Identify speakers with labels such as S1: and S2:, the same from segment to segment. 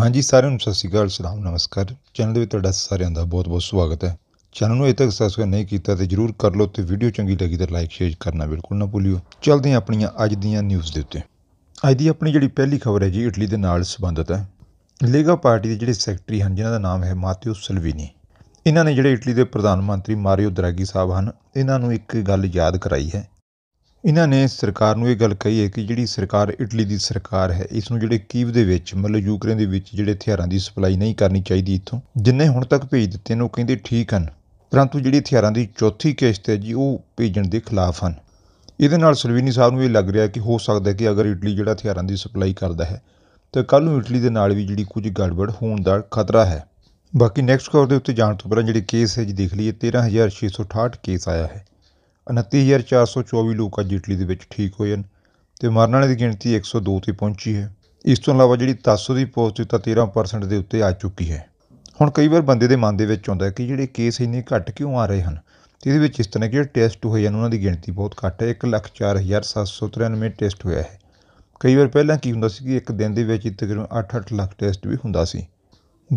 S1: ਹਾਂਜੀ ਸਾਰਿਆਂ ਨੂੰ ਸਤਿ ਸ੍ਰੀ ਅਕਾਲ ਸਲਾਮ ਨਮਸਕਾਰ ਚੈਨਲ ਦੇ ਵਿੱਚ ਤੁਹਾਡਾ ਸਾਰਿਆਂ ਦਾ ਬਹੁਤ-ਬਹੁਤ ਸਵਾਗਤ ਹੈ ਚੈਨਲ ਨੂੰ ਅਜੇ ਤੱਕ ਸਬਸਕ੍ਰਾਈਬ ਨਹੀਂ ਕੀਤਾ ਤੇ ਜਰੂਰ ਕਰ ਲਓ ਤੇ ਵੀਡੀਓ ਚੰਗੀ ਲੱਗੀ ਤਾਂ ਲਾਈਕ ਸ਼ੇਅਰ ਕਰਨਾ ਬਿਲਕੁਲ ਨਾ ਭੁੱਲਿਓ ਚਲਦੇ ਹਾਂ ਆਪਣੀਆਂ ਅੱਜ ਦੀਆਂ ਨਿਊਜ਼ ਦੇ ਉੱਤੇ ਅੱਜ ਦੀ ਆਪਣੀ ਜਿਹੜੀ ਪਹਿਲੀ ਖਬਰ ਹੈ ਜੀ ਇਟਲੀ ਦੇ ਨਾਲ ਸੰਬੰਧਿਤ ਹੈ ਲੇਗਾ ਪਾਰਟੀ ਦੇ ਜਿਹੜੇ ਸੈਕਟਰੀ ਹਨ ਜਿਨ੍ਹਾਂ ਦਾ ਨਾਮ ਹੈ ਮਾਤਿਓ ਸਲਵੀਨੀ ਇਹਨਾਂ ਨੇ ਜਿਹੜੇ ਇਟਲੀ ਦੇ ਪ੍ਰਧਾਨ ਮੰਤਰੀ ਮਾਰੀਓ ਦਰਾਗੀ ਸਾਹਿਬ ਹਨ ਇਹਨਾਂ ਨੂੰ ਇੱਕ ਗੱਲ ਯਾਦ ਕਰਾਈ ਹੈ ਇਹਨਾਂ ਨੇ ਸਰਕਾਰ ਨੂੰ ਇਹ ਗੱਲ ਕਹੀ ਹੈ ਕਿ ਜਿਹੜੀ ਸਰਕਾਰ ਇਟਲੀ ਦੀ ਸਰਕਾਰ ਹੈ ਇਸ ਨੂੰ ਜਿਹੜੇ ਕੀਵ ਦੇ ਵਿੱਚ ਮਤਲਬ ਯੂਕਰੇਨ ਦੇ ਵਿੱਚ ਜਿਹੜੇ ਹਥਿਆਰਾਂ ਦੀ ਸਪਲਾਈ ਨਹੀਂ ਕਰਨੀ ਚਾਹੀਦੀ ਇੱਥੋਂ ਜਿੰਨੇ ਹੁਣ ਤੱਕ ਭੇਜ ਦਿੱਤੇ ਨੇ ਉਹ ਕਹਿੰਦੇ ਠੀਕ ਹਨ ਪਰੰਤੂ ਜਿਹੜੀ ਹਥਿਆਰਾਂ ਦੀ ਚੌਥੀ ਕਿਸ਼ਤ ਹੈ ਜੀ ਉਹ ਭੇਜਣ ਦੇ ਖਿਲਾਫ ਹਨ ਇਹਦੇ ਨਾਲ ਸਲਵੀਨੀ ਸਾਹਿਬ ਨੂੰ ਇਹ ਲੱਗ ਰਿਹਾ ਕਿ ਹੋ ਸਕਦਾ ਕਿ ਅਗਰ ਇਟਲੀ ਜਿਹੜਾ ਹਥਿਆਰਾਂ ਦੀ ਸਪਲਾਈ ਕਰਦਾ ਹੈ ਤਾਂ ਕੱਲ ਨੂੰ ਇਟਲੀ ਦੇ ਨਾਲ ਵੀ ਜਿਹੜੀ ਕੁਝ ਗੜਬੜ ਹੋਣ ਦਾ ਖਤਰਾ ਹੈ ਬਾਕੀ ਨੈਕਸਟ ਕੋਰ ਦੇ ਉੱਤੇ ਜਾਣ ਤੋਂ ਪਹਿਲਾਂ ਜਿਹੜੇ ਕੇਸ ਹੈ ਜੀ ਦੇਖ ਲਈਏ 13668 ਕੇਸ ਆਇਆ ਹੈ 29424 ਲੋਕ ਅੱਜ ਇਟਲੀ ਦੇ ਵਿੱਚ ਠੀਕ ਹੋਏ ਹਨ ਤੇ ਮਰਨ ਵਾਲੇ ਦੀ ਗਿਣਤੀ 102 ਤੇ ਪਹੁੰਚੀ ਹੈ ਇਸ ਤੋਂ ਇਲਾਵਾ ਜਿਹੜੀ 700 ਦੀ ਪੋਸਟ 13% ਦੇ ਉੱਤੇ ਆ ਚੁੱਕੀ ਹੈ ਹੁਣ ਕਈ ਵਾਰ ਬੰਦੇ ਦੇ ਮਨ ਦੇ ਵਿੱਚ ਆਉਂਦਾ ਕਿ ਜਿਹੜੇ ਕੇਸ ਇੰਨੇ ਘੱਟ ਕਿਉਂ ਆ ਰਹੇ ਹਨ ਤੇ ਇਹਦੇ ਵਿੱਚ ਇਸ ਤਰ੍ਹਾਂ ਕਿ ਜਿਹੜੇ ਟੈਸਟ ਹੋਏ ਹਨ ਉਹਨਾਂ ਦੀ ਗਿਣਤੀ ਬਹੁਤ ਘੱਟ ਹੈ 104793 ਟੈਸਟ ਹੋਇਆ ਹੈ ਕਈ ਵਾਰ ਪਹਿਲਾਂ ਕੀ ਹੁੰਦਾ ਸੀ ਕਿ ਇੱਕ ਦਿਨ ਦੇ ਵਿੱਚ ਤਕਰੀਬਨ 8-8 ਲੱਖ ਟੈਸਟ ਵੀ ਹੁੰਦਾ ਸੀ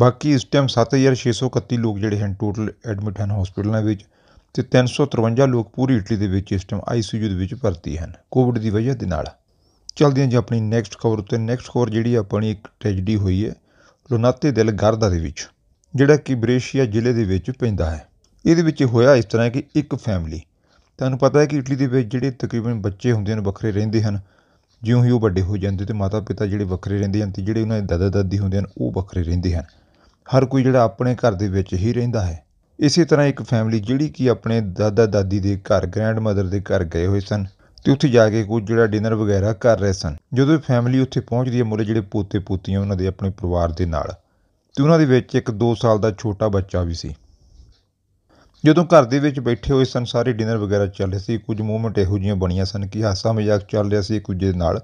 S1: ਬਾਕੀ ਇਸ ਟਾਈਮ 7631 ਲੋਕ ਜਿਹੜੇ ਹਨ ਟੋਟਲ ਐਡਮਿਟ ਹਨ ਹਸਪੀਟਲਾਂ ਵਿੱਚ ਤੇ 353 ਲੋਕ ਪੂਰੀ ਇਟਲੀ ਦੇ ਵਿੱਚ ਇਸ ਟਾਈਮ ਆਈਸੀਯੂ ਦੇ ਵਿੱਚ ਭਰਤੀ ਹਨ ਕੋਵਿਡ ਦੀ ਵਜ੍ਹਾ ਦੇ ਨਾਲ ਚਲਦੇ ਹਾਂ ਜੀ ਆਪਣੀ ਨੈਕਸਟ ਖਬਰ ਉੱਤੇ ਨੈਕਸਟ ਖਬਰ ਜਿਹੜੀ ਆਪਣੀ ਇੱਕ ਟ੍ਰੈਜਡੀ ਹੋਈ ਹੈ ਲੋਨਾਤੇ ਦਿਲ ਗਰਦਾ ਦੇ ਵਿੱਚ ਜਿਹੜਾ ਕਿ ਬ੍ਰੇਸ਼ੀਆ ਜ਼ਿਲ੍ਹੇ ਦੇ ਵਿੱਚ ਪੈਂਦਾ ਹੈ ਇਹਦੇ ਵਿੱਚ ਹੋਇਆ ਇਸ ਤਰ੍ਹਾਂ ਕਿ ਇੱਕ ਫੈਮਿਲੀ ਤੁਹਾਨੂੰ ਪਤਾ ਹੈ ਕਿ ਇਟਲੀ ਦੇ ਵਿੱਚ ਜਿਹੜੇ ਤਕਰੀਬਨ ਬੱਚੇ ਹੁੰਦੇ ਹਨ ਵੱਖਰੇ ਰਹਿੰਦੇ ਹਨ ਜਿਉਂ ਹੀ ਉਹ ਵੱਡੇ ਹੋ ਜਾਂਦੇ ਤੇ ਮਾਤਾ ਪਿਤਾ ਜਿਹੜੇ ਵੱਖਰੇ ਰਹਿੰਦੇ ਹਨ ਤੇ ਜਿਹੜੇ ਉਹਨਾਂ ਦੇ ਦਾਦਾ ਦਾਦੀ ਹੁੰਦੇ ਹਨ ਉਹ ਵੱਖਰੇ ਰਹਿੰਦੇ ਹਨ ਹਰ ਕੋਈ ਜਿਹੜਾ ਆਪਣੇ ਘਰ ਦੇ ਵਿੱਚ ਹੀ ਰਹਿੰਦਾ ਹੈ ਇਸੇ ਤਰ੍ਹਾਂ ਇੱਕ ਫੈਮਿਲੀ ਜਿਹੜੀ ਕਿ ਆਪਣੇ ਦਾਦਾ ਦਾਦੀ ਦੇ ਘਰ ਗ੍ਰੈਂਡ ਮਦਰ ਦੇ ਘਰ ਗਏ ਹੋਏ ਸਨ ਤੇ ਉੱਥੇ ਜਾ ਕੇ ਕੁਝ ਜਿਹੜਾ ਡਿਨਰ ਵਗੈਰਾ ਕਰ ਰਹੇ ਸਨ ਜਦੋਂ ਫੈਮਿਲੀ ਉੱਥੇ ਪਹੁੰਚਦੀ ਹੈ ਮੁਰੇ ਜਿਹੜੇ ਪੋਤੇ ਪੋਤੀਆਂ ਉਹਨਾਂ ਦੇ ਆਪਣੇ ਪਰਿਵਾਰ ਦੇ ਨਾਲ ਤੇ ਉਹਨਾਂ ਦੇ ਵਿੱਚ ਇੱਕ 2 ਸਾਲ ਦਾ ਛੋਟਾ ਬੱਚਾ ਵੀ ਸੀ ਜਦੋਂ ਘਰ ਦੇ ਵਿੱਚ ਬੈਠੇ ਹੋਏ ਸਨ ਸਾਰੇ ਡਿਨਰ ਵਗੈਰਾ ਚੱਲ ਰਹੇ ਸੀ ਕੁਝ ਮੂਮੈਂਟ ਇਹੋ ਜਿਹੀਆਂ ਬਣੀਆਂ ਸਨ ਕਿ ਹਾਸਾ ਮਜ਼ਾਕ ਚੱਲ ਰਿਹਾ ਸੀ ਕੁਝ ਦੇ ਨਾਲ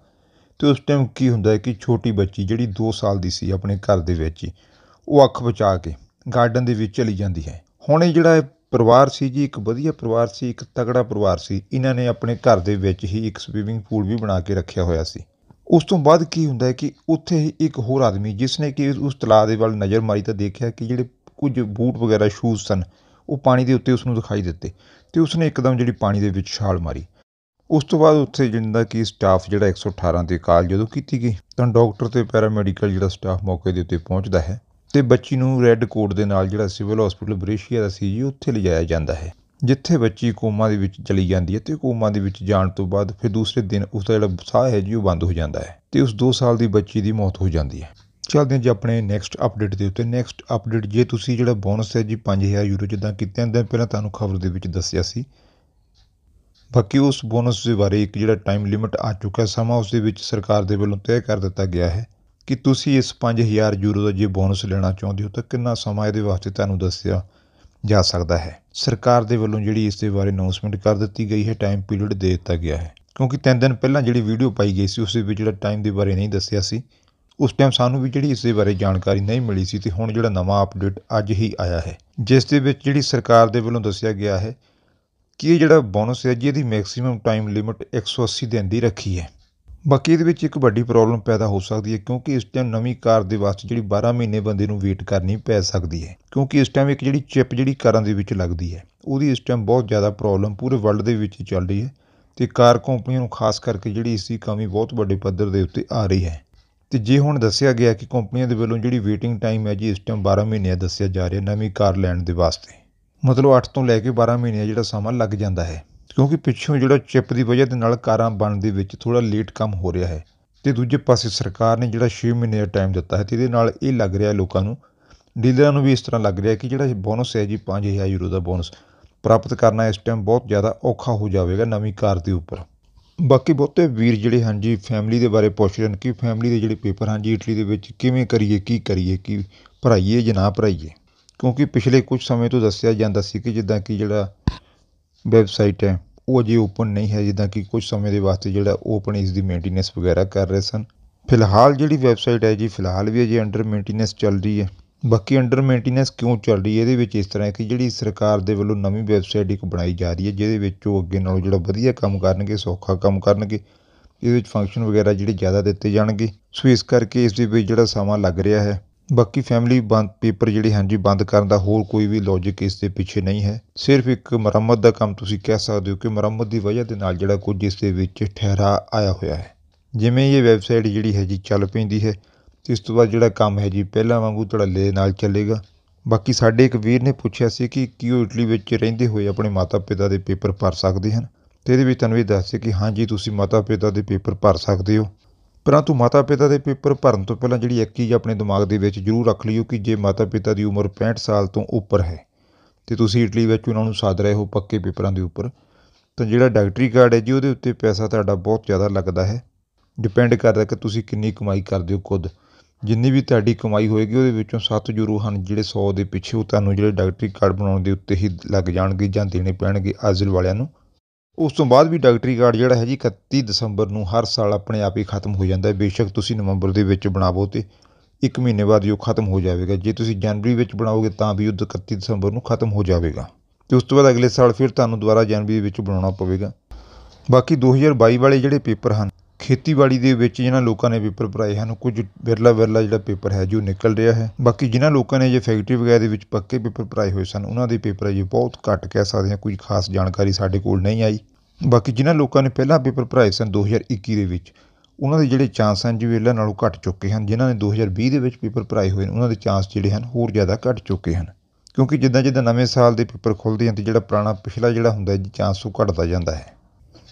S1: ਤੇ ਉਸ ਟਾਈਮ ਕੀ ਹੁੰਦਾ ਹੈ ਕਿ ਛੋਟੀ ਬੱਚੀ ਜਿਹੜੀ 2 ਸਾਲ ਦੀ ਸੀ ਆਪਣੇ ਘਰ ਦੇ ਵਿੱਚ ਉਹ ਅੱਖ ਬਚਾ ਕੇ ਗਾਰਡਨ ਦੇ ਵਿੱਚ ਚਲੀ ਜਾਂਦੀ ਹੈ ਹੁਣ ਇਹ ਜਿਹੜਾ ਪਰਿਵਾਰ ਸੀ ਜੀ ਇੱਕ ਵਧੀਆ ਪਰਿਵਾਰ ਸੀ ਇੱਕ ਤਗੜਾ ਪਰਿਵਾਰ ਸੀ ਇਹਨਾਂ ਨੇ ਆਪਣੇ ਘਰ ਦੇ ਵਿੱਚ ਹੀ ਇੱਕ ਸਵੀਮਿੰਗ ਪੂਲ ਵੀ ਬਣਾ ਕੇ ਰੱਖਿਆ ਹੋਇਆ ਸੀ ਉਸ ਤੋਂ ਬਾਅਦ ਕੀ ਹੁੰਦਾ ਹੈ ਕਿ ਉੱਥੇ ਹੀ ਇੱਕ ਹੋਰ ਆਦਮੀ ਜਿਸ ਨੇ ਕਿ ਉਸ ਤਲਾਅ ਦੇ ਵੱਲ ਨਜ਼ਰ ਮਾਰੀ ਤਾਂ ਦੇਖਿਆ ਕਿ ਜਿਹੜੇ ਕੁਝ ਬੂਟ ਵਗੈਰਾ ਸ਼ੂਜ਼ ਸਨ ਉਹ ਪਾਣੀ ਦੇ ਉੱਤੇ ਉਸ ਨੂੰ ਦਿਖਾਈ ਦਿੱਤੇ ਤੇ ਉਸ ਨੇ ਇੱਕਦਮ ਜਿਹੜੀ ਪਾਣੀ ਦੇ ਵਿੱਚ ਛਾਲ ਮਾਰੀ ਉਸ ਤੋਂ ਬਾਅਦ ਉੱਥੇ ਜਿੰਦਾ ਕੀ ਸਟਾਫ ਜਿਹੜਾ 118 ਦੇ ਕਾਲ ਜਦੋਂ ਕੀਤੀ ਗਈ ਤਾਂ ਡਾਕਟਰ ਤੇ ਪੈਰਾਮੈਡੀਕਲ ਜਿਹੜਾ ਸਟਾਫ ਮੌਕੇ ਦੇ ਉੱਤੇ ਪਹੁੰਚਦਾ ਹੈ ਤੇ ਬੱਚੀ ਨੂੰ ਰੈੱਡ ਕੋਟ ਦੇ ਨਾਲ ਜਿਹੜਾ ਸਿਵਲ ਹਸਪੀਟਲ ਬ੍ਰੇਸ਼ੀਆ ਦਾ ਸੀ ਜੀ ਉੱਥੇ ਲਿਜਾਇਆ ਜਾਂਦਾ ਹੈ ਜਿੱਥੇ ਬੱਚੀ ਕੋਮਾ ਦੇ ਵਿੱਚ ਚਲੀ ਜਾਂਦੀ ਹੈ ਤੇ ਕੋਮਾ ਦੇ ਵਿੱਚ ਜਾਣ ਤੋਂ ਬਾਅਦ ਫਿਰ ਦੂਸਰੇ ਦਿਨ ਉਸ ਦਾ ਜਿਹੜਾ ਸਾਹ ਹੈ ਜੀ ਉਹ ਬੰਦ ਹੋ ਜਾਂਦਾ ਹੈ ਤੇ ਉਸ 2 ਸਾਲ ਦੀ ਬੱਚੀ ਦੀ ਮੌਤ ਹੋ ਜਾਂਦੀ ਹੈ ਚਲਦੇ ਹਾਂ ਜੀ ਆਪਣੇ ਨੈਕਸਟ ਅਪਡੇਟ ਦੇ ਉੱਤੇ ਨੈਕਸਟ ਅਪਡੇਟ ਜੇ ਤੁਸੀਂ ਜਿਹੜਾ ਬੋਨਸ ਹੈ ਜੀ 5000 ਯੂਰੋ ਜਿੱਦਾਂ ਕਿਤੇ ਹੁੰਦਾ ਪਹਿਲਾਂ ਤੁਹਾਨੂੰ ਖਬਰ ਦੇ ਵਿੱਚ ਦੱਸਿਆ ਸੀ ਬਾਕੀ ਉਸ ਬੋਨਸ ਦੇ ਬਾਰੇ ਇੱਕ ਜਿਹੜਾ ਟਾਈਮ ਲਿਮਿਟ ਆ ਚੁੱਕਾ ਸਮਾਂ ਉਸ ਦੇ ਵਿੱਚ ਸਰਕਾਰ ਦੇ ਵੱਲੋਂ ਤੈਅ ਕਰ ਦਿੱਤਾ ਗਿਆ ਹੈ ਕਿ ਤੁਸੀਂ ਇਸ 5000 ਯੂਰੋ ਦਾ ਜੇ ਬੋਨਸ ਲੈਣਾ ਚਾਹੁੰਦੇ ਹੋ ਤਾਂ ਕਿੰਨਾ ਸਮਾਂ ਇਹਦੇ ਵਾਸਤੇ ਤੁਹਾਨੂੰ ਦੱਸਿਆ ਜਾ ਸਕਦਾ ਹੈ ਸਰਕਾਰ ਦੇ ਵੱਲੋਂ ਜਿਹੜੀ ਇਸ ਦੇ ਬਾਰੇ ਅਨਾਉਂਸਮੈਂਟ ਕਰ ਦਿੱਤੀ ਗਈ ਹੈ ਟਾਈਮ ਪੀਰੀਅਡ ਦੇ ਦਿੱਤਾ ਗਿਆ ਹੈ ਕਿਉਂਕਿ 3 ਦਿਨ ਪਹਿਲਾਂ ਜਿਹੜੀ ਵੀਡੀਓ ਪਾਈ ਗਈ ਸੀ ਉਸ ਦੇ ਵਿੱਚ ਜਿਹੜਾ ਟਾਈਮ ਦੇ ਬਾਰੇ ਨਹੀਂ ਦੱਸਿਆ ਸੀ ਉਸ ਟਾਈਮ ਸਾਨੂੰ ਵੀ ਜਿਹੜੀ ਇਸ ਦੇ ਬਾਰੇ ਜਾਣਕਾਰੀ ਨਹੀਂ ਮਿਲੀ ਸੀ ਤੇ ਹੁਣ ਜਿਹੜਾ ਨਵਾਂ ਅਪਡੇਟ ਅੱਜ ਹੀ ਆਇਆ ਹੈ ਜਿਸ ਦੇ ਵਿੱਚ ਜਿਹੜੀ ਸਰਕਾਰ ਦੇ ਵੱਲੋਂ ਦੱਸਿਆ ਗਿਆ ਹੈ ਕਿ ਇਹ ਜਿਹੜਾ ਬੋਨਸ ਹੈ ਜੀ ਮੈਕਸਿਮਮ ਟਾਈਮ ਲਿਮਿਟ 180 ਦਿਨ ਦੀ ਰੱਖੀ ਹੈ ਬਾਕੀ ਇਹਦੇ ਵਿੱਚ ਇੱਕ ਵੱਡੀ ਪ੍ਰੋਬਲਮ ਪੈਦਾ ਹੋ ਸਕਦੀ ਹੈ ਕਿਉਂਕਿ ਇਸ ਟਾਈਮ ਨਵੀਂ ਕਾਰ ਦੇ ਵਾਸਤੇ ਜਿਹੜੀ 12 ਮਹੀਨੇ ਬੰਦੇ ਨੂੰ ਵੇਟ ਕਰਨੀ ਪੈ ਸਕਦੀ ਹੈ ਕਿਉਂਕਿ ਇਸ ਟਾਈਮ ਇੱਕ ਜਿਹੜੀ ਚਿਪ ਜਿਹੜੀ ਕਾਰਾਂ ਦੇ ਵਿੱਚ ਲੱਗਦੀ ਹੈ ਉਹਦੀ ਇਸ ਟਾਈਮ ਬਹੁਤ ਜ਼ਿਆਦਾ ਪ੍ਰੋਬਲਮ ਪੂਰੇ ਵਰਲਡ ਦੇ ਵਿੱਚ ਚੱਲ ਰਹੀ ਹੈ ਤੇ ਕਾਰ ਕੰਪਨੀਆਂ ਨੂੰ ਖਾਸ ਕਰਕੇ ਜਿਹੜੀ ਇਸ ਦੀ ਕਮੀ ਬਹੁਤ ਵੱਡੇ ਪੱਧਰ ਦੇ ਉੱਤੇ ਆ ਰਹੀ ਹੈ ਤੇ ਜੇ ਹੁਣ ਦੱਸਿਆ ਗਿਆ ਕਿ ਕੰਪਨੀਆਂ ਦੇ ਵੱਲੋਂ ਜਿਹੜੀ ਵੇਟਿੰਗ ਟਾਈਮ ਹੈ ਜੀ ਇਸ ਟਾਈਮ 12 ਮਹੀਨੇ ਦੱਸਿਆ ਜਾ ਰਿਹਾ ਨਵੀਂ ਕਾਰ ਲੈਣ ਦੇ ਵਾਸਤੇ ਮਤਲਬ 8 ਤੋਂ ਲੈ ਕੇ 12 ਮਹੀਨੇ ਜਿਹੜਾ ਸਮਾਂ ਲੱਗ ਜਾਂਦਾ ਹੈ ਕਿਉਂਕਿ ਪਿੱਛੋਂ ਜਿਹੜਾ ਚਿੱਪ ਦੀ ਵਜ੍ਹਾ ਦੇ ਨਾਲ ਕਾਰਾਂ ਬਣਨ ਦੇ ਵਿੱਚ ਥੋੜਾ ਲੇਟ ਕੰਮ ਹੋ ਰਿਹਾ ਹੈ ਤੇ ਦੂਜੇ ਪਾਸੇ ਸਰਕਾਰ ਨੇ ਜਿਹੜਾ 6 ਮਹੀਨੇ ਦਾ ਟਾਈਮ ਦਿੱਤਾ ਹੈ ਤੇ ਇਹਦੇ ਨਾਲ ਇਹ ਲੱਗ ਰਿਹਾ ਲੋਕਾਂ ਨੂੰ ਡੀਲਰਾਂ ਨੂੰ ਵੀ ਇਸ ਤਰ੍ਹਾਂ ਲੱਗ ਰਿਹਾ ਕਿ ਜਿਹੜਾ ਬੋਨਸ ਹੈ ਜੀ 5000 ਯੂਰੋ ਦਾ ਬੋਨਸ ਪ੍ਰਾਪਤ ਕਰਨਾ ਇਸ ਟਾਈਮ ਬਹੁਤ ਜ਼ਿਆਦਾ ਔਖਾ ਹੋ ਜਾਵੇਗਾ ਨਵੀਂ ਕਾਰ ਦੇ ਉੱਪਰ ਬਾਕੀ ਬਹੁਤੇ ਵੀਰ ਜਿਹੜੇ ਹਨ ਜੀ ਫੈਮਿਲੀ ਦੇ ਬਾਰੇ ਪੁੱਛ ਰਹੇ ਨੇ ਕਿ ਫੈਮਿਲੀ ਦੇ ਜਿਹੜੇ ਪੇਪਰ ਹਨ ਜੀ ਇਟਲੀ ਦੇ ਵਿੱਚ ਕਿਵੇਂ ਕਰੀਏ ਕੀ ਕਰੀਏ ਕੀ ਭਰਾਈਏ ਜਾਂ ਨਾ ਭਰਾਈਏ ਕਿਉਂਕਿ ਪਿਛਲੇ ਕੁਝ ਸਮੇਂ ਤੋਂ ਦੱਸਿਆ ਜਾਂਦਾ ਸੀ ਕਿ ਜਿੱਦਾਂ ਕਿ ਜਿਹੜਾ ਵੈਬਸਾਈਟ ਹੈ ਉਹ ਅਜੇ ਓਪਨ ਨਹੀਂ ਹੈ ਜਿੱਦਾਂ ਕਿ ਕੁਝ ਸਮੇਂ ਦੇ ਵਾਸਤੇ ਜਿਹੜਾ ਉਹ ਇਸ ਦੀ ਮੇਨਟੇਨੈਂਸ ਵਗੈਰਾ ਕਰ ਰਹੇ ਸਨ ਫਿਲਹਾਲ ਜਿਹੜੀ ਵੈਬਸਾਈਟ ਹੈ ਜੀ ਫਿਲਹਾਲ ਵੀ ਅਜੇ ਅੰਡਰ ਮੇਨਟੇਨੈਂਸ ਚੱਲ ਰਹੀ ਹੈ ਬਾਕੀ ਅੰਡਰ ਮੇਨਟੇਨੈਂਸ ਕਿਉਂ ਚੱਲ ਰਹੀ ਹੈ ਇਹਦੇ ਵਿੱਚ ਇਸ ਤਰ੍ਹਾਂ ਹੈ ਕਿ ਜਿਹੜੀ ਸਰਕਾਰ ਦੇ ਵੱਲੋਂ ਨਵੀਂ ਵੈਬਸਾਈਟ ਇੱਕ ਬਣਾਈ ਜਾ ਰਹੀ ਹੈ ਜਿਹਦੇ ਵਿੱਚ ਉਹ ਅੱਗੇ ਨਾਲੋਂ ਜਿਹੜਾ ਵਧੀਆ ਕੰਮ ਕਰਨਗੇ ਸੌਖਾ ਕੰਮ ਕਰਨਗੇ ਇਹਦੇ ਵਿੱਚ ਫੰਕਸ਼ਨ ਵਗੈਰਾ ਜਿਹੜੇ ਜ਼ਿਆਦਾ ਦਿੱਤੇ ਜਾਣਗੇ ਸੋ ਇਸ ਕਰਕੇ ਇਸ ਦੇ ਵਿੱਚ ਜਿਹੜਾ ਸਮਾਂ ਲੱਗ ਰਿਹਾ ਹੈ ਬਾਕੀ ਫੈਮਿਲੀ ਬੰਦ ਪੇਪਰ ਜਿਹੜੇ ਹਨ ਜੀ ਬੰਦ ਕਰਨ ਦਾ ਹੋਰ ਕੋਈ ਵੀ ਲੌਜੀਕ ਇਸ ਦੇ ਪਿੱਛੇ ਨਹੀਂ ਹੈ ਸਿਰਫ ਇੱਕ ਮੁਰੰਮਤ ਦਾ ਕੰਮ ਤੁਸੀਂ ਕਹਿ ਸਕਦੇ ਹੋ ਕਿ ਮੁਰੰਮਤ ਦੀ ਵਜ੍ਹਾ ਦੇ ਨਾਲ ਜਿਹੜਾ ਕੁਝ ਇਸ ਦੇ ਵਿੱਚ ਠਹਿਰਾ ਆਇਆ ਹੋਇਆ ਹੈ ਜਿਵੇਂ ਇਹ ਵੈਬਸਾਈਟ ਜਿਹੜੀ ਹੈ ਜੀ ਚੱਲ ਪੈਂਦੀ ਹੈ ਇਸ ਤੋਂ ਬਾਅਦ ਜਿਹੜਾ ਕੰਮ ਹੈ ਜੀ ਪਹਿਲਾਂ ਵਾਂਗੂ ਧੜੱਲੇ ਨਾਲ ਚੱਲੇਗਾ ਬਾਕੀ ਸਾਡੇ ਇੱਕ ਵੀਰ ਨੇ ਪੁੱਛਿਆ ਸੀ ਕਿ ਕੀ ਉਹ ਇਟਲੀ ਵਿੱਚ ਰਹਿੰਦੇ ਹੋਏ ਆਪਣੇ ਮਾਤਾ-ਪਿਤਾ ਦੇ ਪੇਪਰ ਭਰ ਸਕਦੇ ਹਨ ਤੇ ਇਹਦੇ ਵਿੱਚ ਤੁਹਾਨੂੰ ਇਹ ਦੱਸਿਆ ਕਿ ਹਾਂ ਜੀ ਤੁਸੀਂ ਮਾਤਾ-ਪਿਤਾ ਦੇ ਪੇਪਰ ਭਰ ਸਕਦੇ ਹੋ ਪਰੰਤੂ ਮਾਤਾ ਪਿਤਾ ਦੇ ਪੇਪਰ ਭਰਨ ਤੋਂ ਪਹਿਲਾਂ ਜਿਹੜੀ ਇੱਕ ਚੀਜ਼ ਆਪਣੇ ਦਿਮਾਗ ਦੇ ਵਿੱਚ ਜ਼ਰੂਰ ਰੱਖ ਲਿਓ ਕਿ ਜੇ ਮਾਤਾ ਪਿਤਾ ਦੀ ਉਮਰ 65 ਸਾਲ ਤੋਂ ਉੱਪਰ ਹੈ ਤੇ ਤੁਸੀਂ ਇਟਲੀ ਵਿੱਚ ਉਹਨਾਂ ਨੂੰ ਸਾਧ ਰਹੇ ਹੋ ਪੱਕੇ ਪੇਪਰਾਂ ਦੇ ਉੱਪਰ ਤਾਂ ਜਿਹੜਾ ਡਾਕਟਰੀ ਕਾਰਡ ਹੈ ਜੀ ਉਹਦੇ ਉੱਤੇ ਪੈਸਾ ਤੁਹਾਡਾ ਬਹੁਤ ਜ਼ਿਆਦਾ ਲੱਗਦਾ ਹੈ ਡਿਪੈਂਡ ਕਰਦਾ ਕਿ ਤੁਸੀਂ ਕਿੰਨੀ ਕਮਾਈ ਕਰਦੇ ਹੋ ਖੁਦ ਜਿੰਨੀ ਵੀ ਤੁਹਾਡੀ ਕਮਾਈ ਹੋਏਗੀ ਉਹਦੇ ਵਿੱਚੋਂ 7 ਯੂਰੋ ਹਨ ਜਿਹੜੇ 100 ਦੇ ਪਿੱਛੇ ਉਹ ਤੁਹਾਨੂੰ ਜਿਹੜੇ ਡਾਕਟਰੀ ਕਾਰਡ ਬਣਾਉਣ ਦੇ ਉੱਤੇ ਹੀ ਲੱਗ ਜਾਣਗੇ ਜਾਂ ਦੇਣੇ ਪੈਣਗੇ ਆਜ਼ਿਲ ਵਾਲਿਆਂ ਨੂੰ ਉਸ ਤੋਂ ਬਾਅਦ ਵੀ ਡਾਕਟਰੀ ਕਾਰਡ ਜਿਹੜਾ ਹੈ ਜੀ 31 ਦਸੰਬਰ ਨੂੰ ਹਰ ਸਾਲ ਆਪਣੇ ਆਪ ਹੀ ਖਤਮ ਹੋ ਜਾਂਦਾ ਹੈ ਬੇਸ਼ੱਕ ਤੁਸੀਂ ਨਵੰਬਰ ਦੇ ਵਿੱਚ ਬਣਾਵੋ ਤੇ 1 ਮਹੀਨੇ ਬਾਅਦ ਜੋ ਖਤਮ ਹੋ ਜਾਵੇਗਾ ਜੇ ਤੁਸੀਂ ਜਨਵਰੀ ਵਿੱਚ ਬਣਾਓਗੇ ਤਾਂ ਵੀ ਉਹ 31 ਦਸੰਬਰ ਨੂੰ ਖਤਮ ਹੋ ਜਾਵੇਗਾ ਤੇ ਉਸ ਤੋਂ ਬਾਅਦ ਅਗਲੇ ਸਾਲ ਫਿਰ ਤੁਹਾਨੂੰ ਦੁਬਾਰਾ ਜਨਵਰੀ ਵਿੱਚ ਬਣਾਉਣਾ ਪਵੇਗਾ ਬਾਕੀ 2022 ਵਾਲੇ ਜਿਹੜੇ ਪੇਪਰ ਹਨ ਖੇਤੀਬਾੜੀ ਦੇ ਵਿੱਚ ਜਿਹਨਾਂ ਲੋਕਾਂ ਨੇ ਪੇਪਰ ਭਰਾਏ ਹਨ ਕੁਝ ਵਿਰਲਾ ਵਿਰਲਾ ਜਿਹੜਾ ਪੇਪਰ ਹੈ ਜੋ ਨਿਕਲ ਰਿਹਾ ਹੈ ਬਾਕੀ ਜਿਹਨਾਂ ਲੋਕਾਂ ਨੇ ਜੇ ਫੈਕਟਰੀ ਵਗੈਰਾ ਦੇ ਵਿੱਚ ਪੱਕੇ ਪੇਪਰ ਭਰਾਏ ਹੋਏ ਸਨ ਉਹਨਾਂ ਦੇ ਪੇਪਰ ਜੀ ਬਹੁਤ ਘੱਟ ਕਹਿ ਸਕਦੇ ਹਾਂ ਕੋਈ ਖਾਸ ਜਾਣਕਾਰੀ ਸਾਡੇ ਕੋਲ ਨਹੀਂ ਆਈ ਬਾਕੀ ਜਿਹਨਾਂ ਲੋਕਾਂ ਨੇ ਪਹਿਲਾਂ ਪੇਪਰ ਭਰਾਏ ਸਨ 2021 ਦੇ ਵਿੱਚ ਉਹਨਾਂ ਦੇ ਜਿਹੜੇ ਚਾਂਸ ਹਨ ਜਿਵੇਂ ਇਹਨਾਂ ਨਾਲੋਂ ਘੱਟ ਚੁੱਕੇ ਹਨ ਜਿਨ੍ਹਾਂ ਨੇ 2020 ਦੇ ਵਿੱਚ ਪੇਪਰ ਭਰਾਏ ਹੋਏ ਉਹਨਾਂ ਦੇ ਚਾਂਸ ਜਿਹੜੇ ਹਨ ਹੋਰ ਜ਼ਿਆਦਾ ਘੱਟ ਚੁੱਕੇ ਹਨ ਕਿਉਂਕਿ ਜਿੱਦਾਂ ਜਿੱਦਾਂ ਨਵੇਂ ਸਾਲ ਦੇ ਪੇਪਰ ਖੁੱਲਦੇ ਹਨ ਤੇ ਜਿਹੜਾ ਪੁਰਾਣਾ ਪਿਛਲਾ ਜਿਹੜਾ ਹੁੰਦਾ ਹੈ ਚਾਂਸ ਉਹ ਘਟਦਾ ਜਾਂਦਾ ਹੈ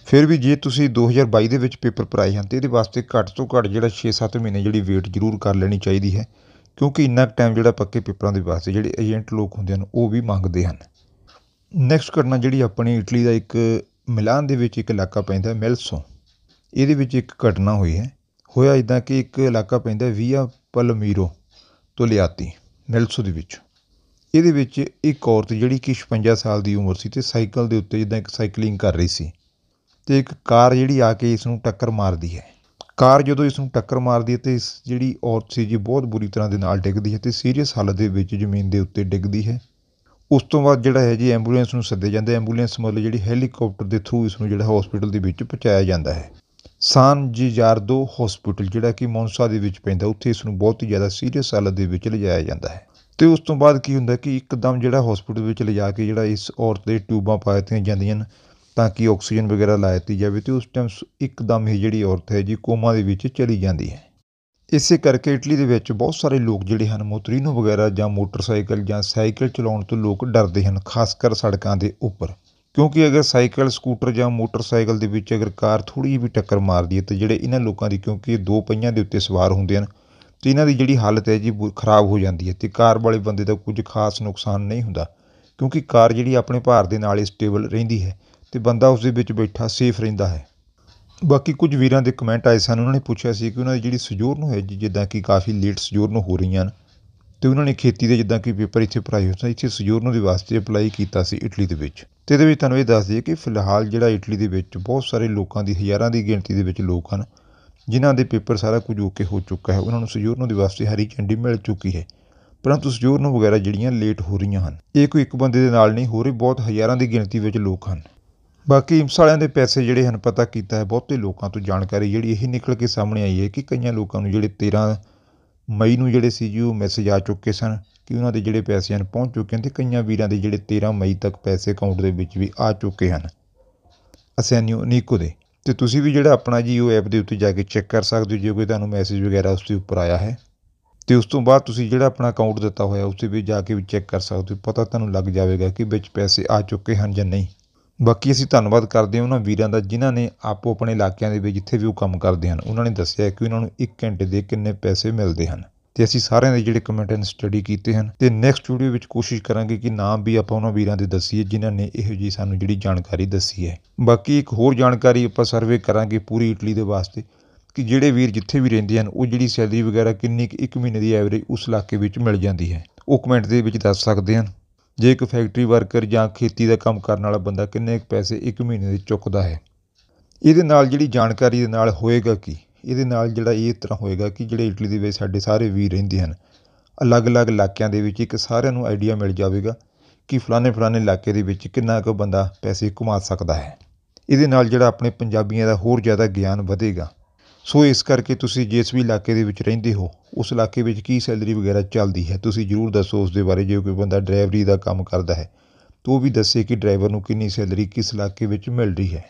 S1: ਫਿਰ ਵੀ ਜੇ ਤੁਸੀਂ 2022 ਦੇ ਵਿੱਚ ਪੇਪਰ ਭਰਾਏ ਹਨ ਤੇ ਇਹਦੇ ਵਾਸਤੇ ਘੱਟ ਤੋਂ ਘੱਟ ਜਿਹੜਾ 6-7 ਮਹੀਨੇ ਜਿਹੜੀ ਵੇਟ ਜ਼ਰੂਰ ਕਰ ਲੈਣੀ ਚਾਹੀਦੀ ਹੈ ਕਿਉਂਕਿ ਇੰਨਾ ਟਾਈਮ ਜਿਹੜਾ ਪੱਕੇ ਪੇਪਰਾਂ ਦੇ ਵਾਸਤੇ ਜਿਹੜੇ ਏਜੰਟ ਲੋਕ ਹੁੰਦੇ ਹਨ ਉਹ ਵੀ ਮੰਗਦੇ ਹਨ ਨੈਕਸਟ ਘਟਨਾ ਜਿਹੜੀ ਆਪਣੀ ਇਟਲੀ ਦਾ ਇੱਕ ਮਿਲਾਨ ਦੇ ਵਿੱਚ ਇੱਕ ਇਲਾਕਾ ਪੈਂਦਾ ਹੈ ਮਿਲਸੋ ਇਹਦੇ ਵਿੱਚ ਇੱਕ ਘਟਨਾ ਹੋਈ ਹੈ ਹੋਇਆ ਇਦਾਂ ਕਿ ਇੱਕ ਇਲਾਕਾ ਪੈਂਦਾ ਹੈ ਵੀਆ ਪਲਮੀਰੋ ਤੋਂ ਲਿਆਤੀ ਮਿਲਸੋ ਦੇ ਵਿੱਚ ਇਹਦੇ ਵਿੱਚ ਇੱਕ ਔਰਤ ਜਿਹੜੀ ਕਿ 56 ਸਾਲ ਦੀ ਉਮਰ ਸੀ ਤੇ ਸਾਈਕਲ ਦੇ ਉੱਤੇ ਜਿੱਦਾਂ ਇੱਕ ਸਾਈਕਲਿੰਗ ਕਰ ਰਹੀ ਸੀ ਤੇ ਇੱਕ ਕਾਰ ਜਿਹੜੀ ਆ ਕੇ ਇਸ ਨੂੰ ਟੱਕਰ ਮਾਰਦੀ ਹੈ ਕਾਰ ਜਦੋਂ ਇਸ ਨੂੰ ਟੱਕਰ ਮਾਰਦੀ ਹੈ ਤੇ ਇਸ ਜਿਹੜੀ ਔਰਤ ਸੀ ਜੀ ਬਹੁਤ ਬੁਰੀ ਤਰ੍ਹਾਂ ਦੇ ਨਾਲ ਡਿੱਗਦੀ ਹੈ ਤੇ ਸੀਰੀਅਸ ਹਾਲਤ ਦੇ ਵਿੱਚ ਜ਼ਮੀਨ ਦੇ ਉੱਤੇ ਡਿੱਗਦੀ ਹੈ ਉਸ ਤੋਂ ਬਾਅਦ ਜਿਹੜਾ ਹੈ ਜੀ ਐਂਬੂਲੈਂਸ ਨੂੰ ਸੱਦੇ ਜਾਂਦੇ ਐਂਬੂਲੈਂਸ ਮਤਲਬ ਜਿਹੜੀ ਹੈਲੀਕਾਪਟਰ ਦੇ ਥਰੂ ਇਸ ਨੂੰ ਜਿਹੜਾ ਹਸਪੀਟਲ ਦੇ ਵਿੱਚ ਪਹੁੰਚਾਇਆ ਜਾਂਦਾ ਹੈ ਸਾਨ ਜਿਜਾਰਦੋ ਹਸਪੀਟਲ ਜਿਹੜਾ ਕਿ ਮੌਨਸਾ ਦੇ ਵਿੱਚ ਪੈਂਦਾ ਉੱਥੇ ਇਸ ਨੂੰ ਬਹੁਤ ਹੀ ਜ਼ਿਆਦਾ ਸੀਰੀਅਸ ਹਾਲਤ ਦੇ ਵਿੱਚ ਲਿਜਾਇਆ ਜਾਂਦਾ ਹੈ ਤੇ ਉਸ ਤੋਂ ਬਾਅਦ ਕੀ ਹੁੰਦਾ ਕਿ ਇੱਕਦਮ ਜਿਹੜਾ ਹਸਪੀਟਲ ਵਿੱਚ ਲਿਜਾ ਕੇ ਜਿਹੜਾ ਇਸ ਔਰਤ ਦੇ ਟਿਊਬਾਂ ਪਾ ਦਿੱਤੀਆਂ ਜਾਂਦੀਆਂ ਤਾਂ ਕਿ ਆਕਸੀਜਨ ਵਗੈਰਾ ਲਾ ਦਿੱਤੀ ਜਾਵੇ ਤੇ ਉਸ ਟਾਈਮ ਇੱਕਦਮ ਹੀ ਜਿਹੜੀ ਔਰਤ ਹੈ ਜੀ ਕੋਮਾ ਦੇ ਵਿੱਚ ਚਲੀ ਜਾਂਦੀ ਹੈ ਇਸੇ ਕਰਕੇ ਇਟਲੀ ਦੇ ਵਿੱਚ ਬਹੁਤ ਸਾਰੇ ਲੋਕ ਜਿਹੜੇ ਹਨ ਮੋਤਰੀਨੋ ਵਗੈਰਾ ਜਾਂ ਮੋਟਰਸਾਈਕਲ ਜਾਂ ਸਾਈਕਲ ਚਲਾਉਣ ਤੋਂ ਲੋਕ ਡਰਦੇ ਹਨ ਖਾਸ ਕਰ ਸੜਕਾਂ ਦੇ ਉੱਪਰ ਕਿਉਂਕਿ ਅਗਰ ਸਾਈਕਲ ਸਕੂਟਰ ਜਾਂ ਮੋਟਰਸਾਈਕਲ ਦੇ ਵਿੱਚ ਅਗਰ ਕਾਰ ਥੋੜੀ ਵੀ ਟੱਕਰ ਮਾਰਦੀ ਹੈ ਤੇ ਜਿਹੜੇ ਇਹਨਾਂ ਲੋਕਾਂ ਦੀ ਕਿਉਂਕਿ ਦੋ ਪਹੀਆਂ ਦੇ ਉੱਤੇ ਸਵਾਰ ਹੁੰਦੇ ਹਨ ਤੇ ਇਹਨਾਂ ਦੀ ਜਿਹੜੀ ਹਾਲਤ ਹੈ ਜੀ ਖਰਾਬ ਹੋ ਜਾਂਦੀ ਹੈ ਤੇ ਕਾਰ ਵਾਲੇ ਬੰਦੇ ਦਾ ਕੁਝ ਖਾਸ ਨੁਕਸਾਨ ਨਹੀਂ ਹੁੰਦਾ ਕਿਉਂਕਿ ਕਾਰ ਜਿਹੜੀ ਆਪਣੇ ਭਾਰ ਦੇ ਨਾਲ ਹੀ ਸਟੇਬਲ ਰਹਿੰਦੀ ਹੈ ਤੇ ਬੰਦਾ ਉਸ ਦੇ ਵਿੱਚ ਬੈਠਾ ਸੇਫ ਰਹਿੰਦਾ ਹੈ ਬਾਕੀ ਕੁਝ ਵੀਰਾਂ ਦੇ ਕਮੈਂਟ ਆਏ ਸਨ ਉਹਨਾਂ ਨੇ ਪੁੱਛਿਆ ਸੀ ਕਿ ਉਹਨਾਂ ਦੀ ਜਿਹੜੀ ਨੂੰ ਹੋਏ ਜਿੱਦਾਂ ਕਿ ਕਾਫੀ ਲੇਟ ਨੂੰ ਹੋ ਰਹੀਆਂ ਹਨ ਤੇ ਉਹਨਾਂ ਨੇ ਖੇਤੀ ਦੇ ਜਿੱਦਾਂ ਕਿ ਪੇਪਰ ਇੱਥੇ ਭਰਾਈ ਹੋਏ ਇੱਥੇ ਇੱਥੇ ਨੂੰ ਦੇ ਵਾਸਤੇ ਅਪਲਾਈ ਕੀਤਾ ਸੀ ਇਟਲੀ ਦੇ ਵਿੱਚ ਤੇ ਇਹਦੇ ਵਿੱਚ ਤੁਹਾਨੂੰ ਇਹ ਦੱਸ ਦਈਏ ਕਿ ਫਿਲਹਾਲ ਜਿਹੜਾ ਇਟਲੀ ਦੇ ਵਿੱਚ ਬਹੁਤ ਸਾਰੇ ਲੋਕਾਂ ਦੀ ਹਜ਼ਾਰਾਂ ਦੀ ਗਿਣਤੀ ਦੇ ਵਿੱਚ ਲੋਕ ਹਨ ਜਿਨ੍ਹਾਂ ਦੇ ਪੇਪਰ ਸਾਰਾ ਕੁਝ ਓਕੇ ਹੋ ਚੁੱਕਾ ਹੈ ਉਹਨਾਂ ਨੂੰ ਨੂੰ ਦੇ ਵਾਸਤੇ ਹਰੀ ਝੰਡੀ ਮਿਲ ਚੁੱਕੀ ਹੈ ਪਰੰਤੂ ਨੂੰ ਵਗੈਰਾ ਜਿਹੜੀਆਂ ਲੇਟ ਹੋ ਰਹੀਆਂ ਹਨ ਇਹ ਕੋਈ ਇੱਕ ਬੰਦੇ ਦੇ ਨਾਲ ਨਹੀਂ ਹੋ ਰਹੀ ਬਹੁਤ ਹਜ਼ਾਰਾਂ ਦੀ ਗਿਣਤੀ ਵਿੱਚ ਲੋਕ ਹਨ ਬਾਕੀ ਇਮਸ ਵਾਲਿਆਂ ਦੇ ਪੈਸੇ ਜਿਹੜੇ ਹਨ ਪਤਾ ਕੀਤਾ ਹੈ ਬਹੁਤੇ ਲੋਕਾਂ ਤੋਂ ਜਾਣਕਾਰੀ ਜਿਹੜੀ ਇਹ ਨਿਕਲ ਕੇ ਸਾਹਮਣੇ ਆਈ ਹੈ ਕਿ ਕਈਆਂ ਲੋਕਾਂ ਨੂੰ ਜਿਹੜੇ 13 ਮਈ ਨੂੰ ਜਿਹੜੇ ਸੀ ਜੀਓ ਮੈਸੇਜ ਆ ਚੁੱਕੇ ਸਨ ਕਿ ਉਹਨਾਂ ਦੇ ਜਿਹੜੇ ਪੈਸੇ ਹਨ ਪਹੁੰਚ ਚੁੱਕੇ ਹਨ ਤੇ ਕਈਆਂ ਵੀਰਾਂ ਦੇ ਜਿਹੜੇ 13 ਮਈ ਤੱਕ ਪੈਸੇ ਅਕਾਊਂਟ ਦੇ ਵਿੱਚ ਵੀ ਆ ਚੁੱਕੇ ਹਨ ਅਸੈਨਿਓ ਨੀਕੋ ਦੇ ਤੇ ਤੁਸੀਂ ਵੀ ਜਿਹੜਾ ਆਪਣਾ ਜੀ ਉਹ ਐਪ ਦੇ ਉੱਤੇ ਜਾ ਕੇ ਚੈੱਕ ਕਰ ਸਕਦੇ ਹੋ ਜੇ ਕੋਈ ਤੁਹਾਨੂੰ ਮੈਸੇਜ ਵਗੈਰਾ ਉਸ ਦੇ ਉੱਪਰ ਆਇਆ ਹੈ ਤੇ ਉਸ ਤੋਂ ਬਾਅਦ ਤੁਸੀਂ ਜਿਹੜਾ ਆਪਣਾ ਅਕਾਊਂਟ ਦਿੱਤਾ ਹੋਇਆ ਉਸ ਤੇ ਵੀ ਜਾ ਕੇ ਵੀ ਚੈੱਕ ਕਰ ਸਕਦੇ ਹੋ ਪਤਾ ਤੁਹਾਨੂੰ ਲੱਗ ਜਾਵੇਗਾ ਕਿ ਵਿੱਚ ਪੈਸੇ ਆ ਚੁੱਕੇ ਹਨ ਜਾਂ ਨਹੀਂ ਬਾਕੀ ਅਸੀਂ ਧੰਨਵਾਦ ਕਰਦੇ ਹਾਂ ਉਹਨਾਂ ਵੀਰਾਂ ਦਾ ਜਿਨ੍ਹਾਂ ਨੇ ਆਪੋ ਆਪਣੇ ਇਲਾਕਿਆਂ ਦੇ ਵਿੱਚ ਜਿੱਥੇ ਵੀ ਉਹ ਕੰਮ ਕਰਦੇ ਹਨ ਉਹਨਾਂ ਨੇ ਦੱਸਿਆ ਕਿ ਉਹਨਾਂ ਨੂੰ 1 ਘੰਟੇ ਦੇ ਕਿੰਨੇ ਪੈਸੇ ਮਿਲਦੇ ਹਨ ਤੇ ਅਸੀਂ ਸਾਰਿਆਂ ਦੇ ਜਿਹੜੇ ਕਮੈਂਟ ਐਂਡ ਸਟੱਡੀ ਕੀਤੇ ਹਨ ਤੇ ਨੈਕਸਟ ਵੀਡੀਓ ਵਿੱਚ ਕੋਸ਼ਿਸ਼ ਕਰਾਂਗੇ ਕਿ ਨਾਮ ਵੀ ਆਪਾਂ ਉਹਨਾਂ ਵੀਰਾਂ ਦੇ ਦੱਸੀਏ ਜਿਨ੍ਹਾਂ ਨੇ ਇਹੋ ਜੀ ਸਾਨੂੰ ਜਿਹੜੀ ਜਾਣਕਾਰੀ ਦੱਸੀ ਹੈ ਬਾਕੀ ਇੱਕ ਹੋਰ ਜਾਣਕਾਰੀ ਆਪਾਂ ਸਰਵੇ ਕਰਾਂਗੇ ਪੂਰੀ ਇਟਲੀ ਦੇ ਵਾਸਤੇ ਕਿ ਜਿਹੜੇ ਵੀਰ ਜਿੱਥੇ ਵੀ ਰਹਿੰਦੇ ਹਨ ਉਹ ਜਿਹੜੀ ਸੈਲਰੀ ਵਗੈਰਾ ਕਿੰਨੀ ਇੱਕ ਮਹੀਨੇ ਦੀ ਐਵਰੇਜ ਉਸ ਇਲਾਕੇ ਵਿੱਚ ਮਿਲ ਜਾਂਦੀ ਹੈ ਉਹ ਕਮੈਂਟ ਦੇ ਵਿੱਚ ਦੱਸ ਸਕਦੇ ਹਨ ਜੇ ਇੱਕ ਫੈਕਟਰੀ ਵਰਕਰ ਜਾਂ ਖੇਤੀ ਦਾ ਕੰਮ ਕਰਨ ਵਾਲਾ ਬੰਦਾ ਕਿੰਨੇ ਕੁ ਪੈਸੇ ਇੱਕ ਮਹੀਨੇ ਦੇ ਚੁੱਕਦਾ ਹੈ ਇਹਦੇ ਨਾਲ ਜਿਹੜੀ ਜਾਣਕਾਰੀ ਦੇ ਨਾਲ ਹੋਏਗਾ ਕੀ ਇਹਦੇ ਨਾਲ ਜਿਹੜਾ ਇਹ ਤਰ੍ਹਾਂ ਹੋਏਗਾ ਕਿ ਜਿਹੜੇ ਇਟਲੀ ਦੇ ਵਿੱਚ ਸਾਡੇ ਸਾਰੇ ਵੀਰ ਰਹਿੰਦੇ ਹਨ ਅਲੱਗ-ਅਲੱਗ ਇਲਾਕਿਆਂ ਦੇ ਵਿੱਚ ਇੱਕ ਸਾਰਿਆਂ ਨੂੰ ਆਈਡੀਆ ਮਿਲ ਜਾਵੇਗਾ ਕਿ ਫਲਾਣੇ ਫਲਾਣੇ ਇਲਾਕੇ ਦੇ ਵਿੱਚ ਕਿੰਨਾ ਕੁ ਬੰਦਾ ਪੈਸੇ ਕਮਾ ਸਕਦਾ ਹੈ ਇਹਦੇ ਨਾਲ ਜਿਹੜਾ ਆਪਣੇ ਪੰਜਾਬੀਆਂ ਦਾ ਹੋਰ ਜ਼ਿਆਦਾ ਗਿਆਨ ਵਧੇਗਾ ਸੋ ਇਸ ਕਰਕੇ ਤੁਸੀਂ ਜਿਸ ਵੀ ਇਲਾਕੇ ਦੇ ਵਿੱਚ ਰਹਿੰਦੇ ਹੋ ਉਸ ਇਲਾਕੇ ਵਿੱਚ ਕੀ ਸੈਲਰੀ ਵਗੈਰਾ ਚੱਲਦੀ ਹੈ ਤੁਸੀਂ ਜ਼ਰੂਰ ਦੱਸੋ ਉਸ ਦੇ ਬਾਰੇ ਜੇ ਕੋਈ ਬੰਦਾ ਡਰਾਈਵਰੀ ਦਾ ਕੰਮ ਕਰਦਾ ਹੈ ਤੋ ਉਹ ਵੀ ਦੱਸੇ ਕਿ ਡਰਾਈਵਰ ਨੂੰ ਕਿੰਨੀ ਸੈਲਰੀ ਕਿਸ ਇਲਾਕੇ ਵਿੱਚ ਮਿਲ ਰਹੀ ਹੈ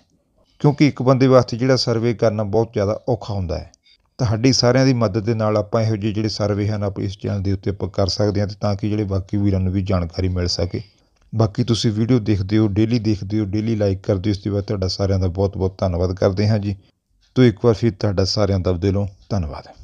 S1: ਕਿਉਂਕਿ ਇੱਕ ਬੰਦੇ ਵਾਸਤੇ ਜਿਹੜਾ ਸਰਵੇ ਕਰਨਾ ਬਹੁਤ ਜ਼ਿਆਦਾ ਔਖਾ ਹੁੰਦਾ ਹੈ ਤੁਹਾਡੀ ਸਾਰਿਆਂ ਦੀ ਮਦਦ ਦੇ ਨਾਲ ਆਪਾਂ ਇਹੋ ਜਿਹੇ ਜਿਹੜੇ ਸਰਵੇ ਹਨ ਆਪਾਂ ਇਸ ਚੈਨਲ ਦੇ ਉੱਤੇ ਆਪਾਂ ਕਰ ਸਕਦੇ ਹਾਂ ਤਾਂ ਕਿ ਜਿਹੜੇ ਬਾਕੀ ਵੀਰਾਂ ਨੂੰ ਵੀ ਜਾਣਕਾਰੀ ਮਿਲ ਸਕੇ ਬਾਕੀ ਤੁਸੀਂ ਵੀਡੀਓ ਦੇਖਦੇ ਹੋ ਡੇਲੀ ਦੇਖਦੇ ਹੋ ਡੇਲੀ ਲਾਈਕ ਕਰਦੇ ਹੋ ਇਸ ਦੇ ਬਾਅਦ ਤੁਹਾਡਾ ਸਾਰਿਆਂ ਦਾ ਬਹੁਤ ਬਹੁਤ ਧੰਨਵਾਦ ਕਰਦੇ ਹਾਂ ਜੀ ਤੋਂ ਇੱਕ ਵਾਰ ਫਿਰ ਤੁਹਾਡਾ ਸਾਰਿਆਂ ਦਾ ਦਿਲੋਂ ਧੰਨਵਾਦ